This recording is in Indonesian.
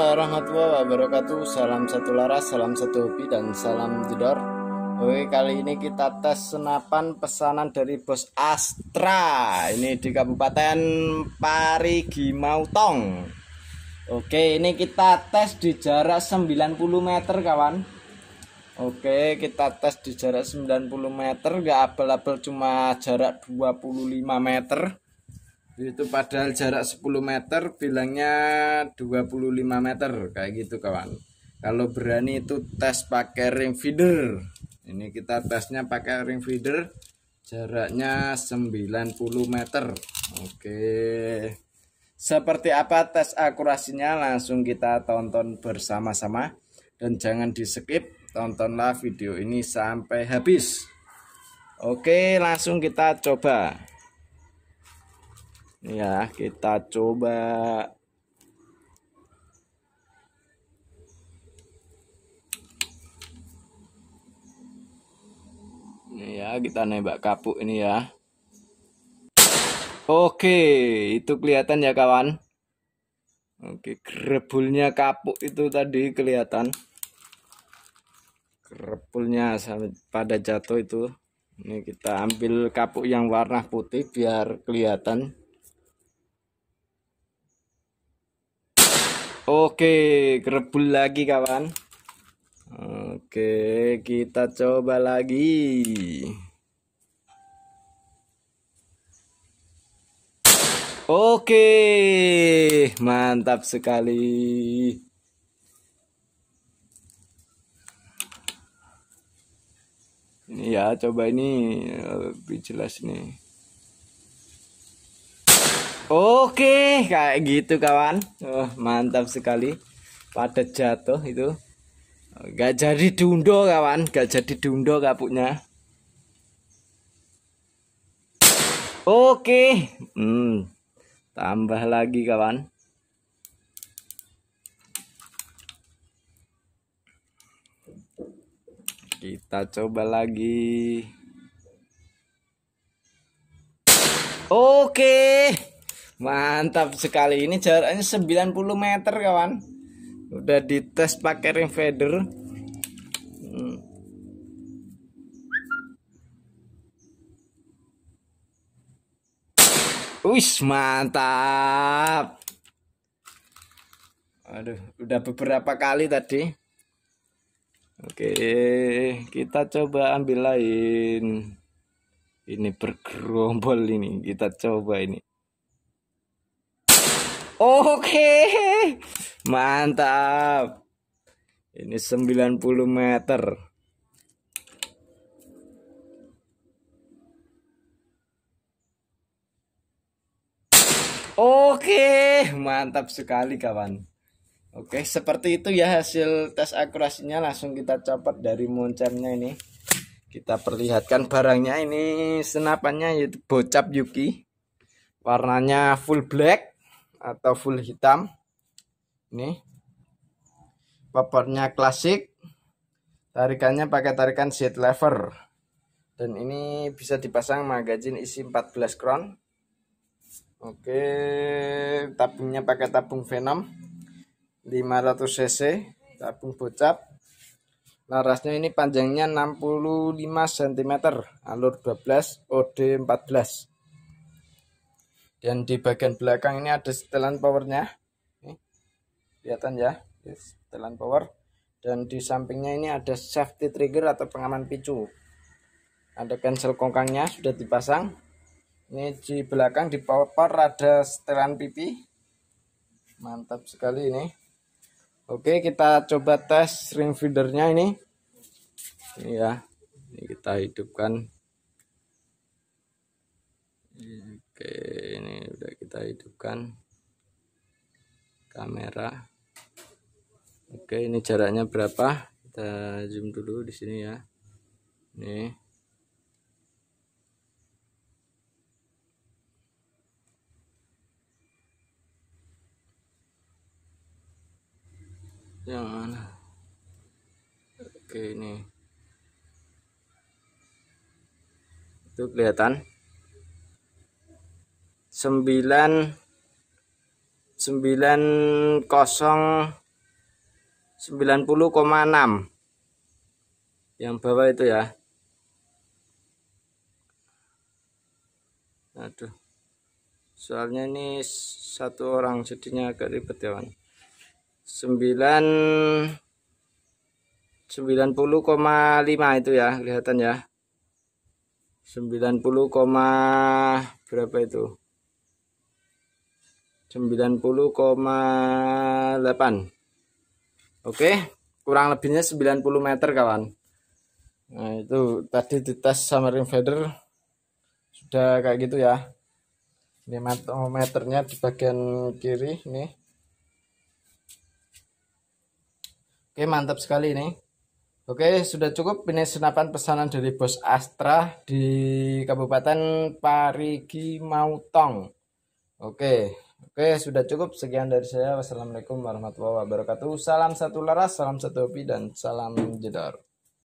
warahmatullahi wabarakatuh Salam satu laras, salam satu hobi, dan salam jedor Oke kali ini kita tes senapan pesanan dari Bos Astra Ini di Kabupaten Parigi Mautong Oke ini kita tes di jarak 90 meter kawan Oke kita tes di jarak 90 meter Gak abal-abal cuma jarak 25 meter itu padahal jarak 10 meter bilangnya 25 meter kayak gitu kawan kalau berani itu tes pakai ring feeder ini kita tesnya pakai ring feeder jaraknya 90 meter oke seperti apa tes akurasinya langsung kita tonton bersama-sama dan jangan di skip tontonlah video ini sampai habis oke langsung kita coba ya kita coba ini ya kita nembak kapuk ini ya oke itu kelihatan ya kawan oke grebulnya kapuk itu tadi kelihatan sampai pada jatuh itu ini kita ambil kapuk yang warna putih biar kelihatan Oke, kerebul lagi kawan. Oke, kita coba lagi. Oke, mantap sekali. Ini ya, coba ini lebih jelas nih. Oke, kayak gitu kawan. Oh, mantap sekali. Pada jatuh itu. Gak jadi dundo kawan, gak jadi dundo kapuknya. Oke. Hmm. Tambah lagi kawan. Kita coba lagi. Oke. Mantap sekali ini jaraknya 90 meter kawan. Udah dites pakai ring feeder. Hmm. mantap. Aduh, udah beberapa kali tadi. Oke, kita coba ambil lain. Ini bergerombol ini, kita coba ini. Oke. Mantap. Ini 90 meter. Oke, mantap sekali kawan. Oke, seperti itu ya hasil tes akurasinya langsung kita copot dari moncernya ini. Kita perlihatkan barangnya ini senapannya yaitu bocap Yuki. Warnanya full black atau full hitam ini popornya klasik tarikannya pakai tarikan seat lever dan ini bisa dipasang magazine isi 14 crown oke tabungnya pakai tabung Venom 500 cc tabung bocap larasnya ini panjangnya 65 cm alur 12 OD 14 dan di bagian belakang ini ada setelan powernya ini, kelihatan ya setelan power dan di sampingnya ini ada safety trigger atau pengaman picu ada cancel kongkangnya sudah dipasang ini di belakang di power part ada setelan pipi mantap sekali ini oke kita coba tes ring feedernya ini ini ya ini kita hidupkan oke ini udah kita hidupkan kamera oke ini jaraknya berapa kita zoom dulu di sini ya ini yang mana oke ini itu kelihatan sembilan sembilan kosong sembilan puluh koma enam yang bawah itu ya aduh soalnya ini satu orang jadinya agak ribet ya Wan sembilan sembilan puluh koma lima itu ya kelihatan ya sembilan puluh koma berapa itu 90,8 oke kurang lebihnya 90 meter kawan nah itu tadi di tes sama ring feeder sudah kayak gitu ya ini meternya di bagian kiri ini oke mantap sekali ini Oke, sudah cukup ini senapan pesanan dari Bos Astra di Kabupaten Parigi Mautong. Oke. Oke, sudah cukup. Sekian dari saya. Wassalamualaikum warahmatullahi wabarakatuh. Salam satu laras, salam satu hobi, dan salam jedar.